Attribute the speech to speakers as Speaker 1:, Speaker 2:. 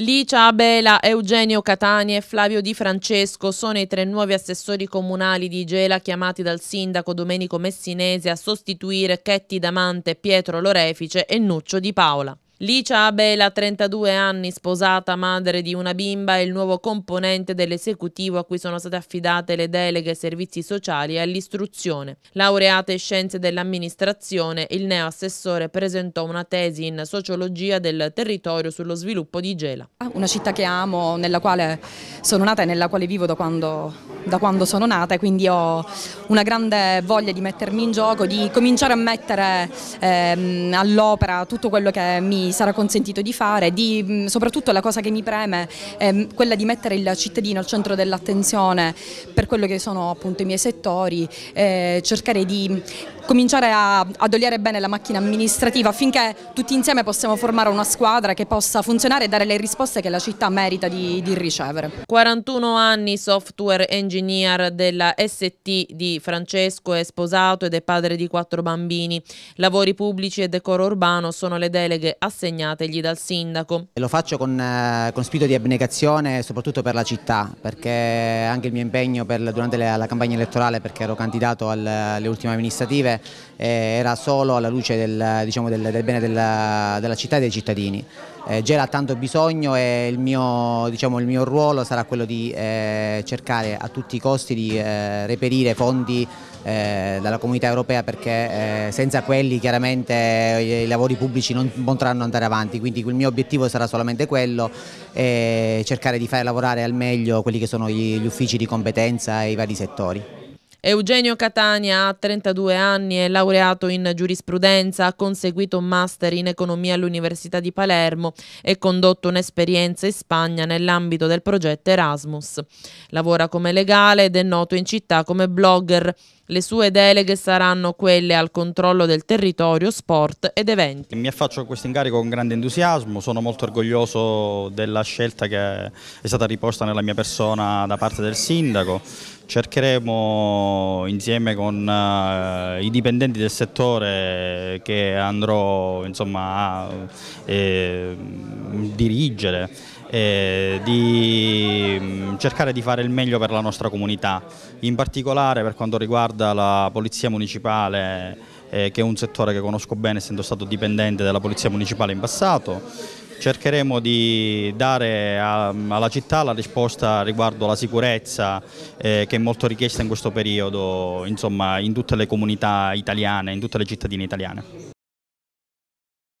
Speaker 1: Licia Abela, Eugenio Catani e Flavio Di Francesco sono i tre nuovi assessori comunali di Gela chiamati dal sindaco Domenico Messinese a sostituire Chetti Damante, Pietro Lorefice e Nuccio Di Paola. Licia Abela, 32 anni, sposata, madre di una bimba, è il nuovo componente dell'esecutivo a cui sono state affidate le deleghe ai servizi sociali e all'istruzione. Laureata in scienze dell'amministrazione, il neoassessore presentò una tesi in sociologia del territorio sullo sviluppo di
Speaker 2: Gela. Ah, una città che amo, nella quale sono nata e nella quale vivo da quando, da quando sono nata e quindi ho una grande voglia di mettermi in gioco, di cominciare a mettere ehm, all'opera tutto quello che mi sarà consentito di fare, di, mm, soprattutto la cosa che mi preme è mm, quella di mettere il cittadino al centro dell'attenzione per quello che sono appunto i miei settori, eh, cercare di cominciare a, ad oliare bene la macchina amministrativa affinché tutti insieme possiamo formare una squadra che possa funzionare e dare le risposte che la città merita di, di ricevere.
Speaker 1: 41 anni software engineer della ST di Francesco è sposato ed è padre di quattro bambini. Lavori pubblici e decoro urbano sono le deleghe assegnategli dal sindaco.
Speaker 3: Lo faccio con, eh, con spirito di abnegazione soprattutto per la città perché anche il mio impegno per, durante la, la campagna elettorale perché ero candidato alle ultime amministrative eh, era solo alla luce del, diciamo, del, del bene della, della, città e dei cittadini. Eh, Gela ha tanto bisogno e il mio, diciamo, il mio ruolo sarà quello di eh, cercare a tutti i costi di eh, reperire fondi eh, dalla comunità europea perché eh, senza quelli chiaramente i lavori pubblici non potranno andare avanti, quindi il mio obiettivo sarà solamente quello e cercare di fare lavorare al meglio quelli che sono gli, gli uffici di competenza e i vari settori.
Speaker 1: Eugenio Catania ha 32 anni, è laureato in giurisprudenza, ha conseguito un master in economia all'Università di Palermo e condotto un'esperienza in Spagna nell'ambito del progetto Erasmus. Lavora come legale ed è noto in città come blogger. Le sue deleghe saranno quelle al controllo del territorio, sport ed eventi.
Speaker 4: Mi affaccio a questo incarico con grande entusiasmo, sono molto orgoglioso della scelta che è stata riposta nella mia persona da parte del sindaco. Cercheremo insieme con uh, i dipendenti del settore che andrò insomma, a eh, dirigere eh, di mm, cercare di fare il meglio per la nostra comunità, in particolare per quanto riguarda la polizia municipale eh, che è un settore che conosco bene essendo stato dipendente della polizia municipale in passato, cercheremo di dare alla città la risposta riguardo alla sicurezza eh, che è molto richiesta in questo periodo insomma, in tutte le comunità italiane, in tutte le cittadine italiane.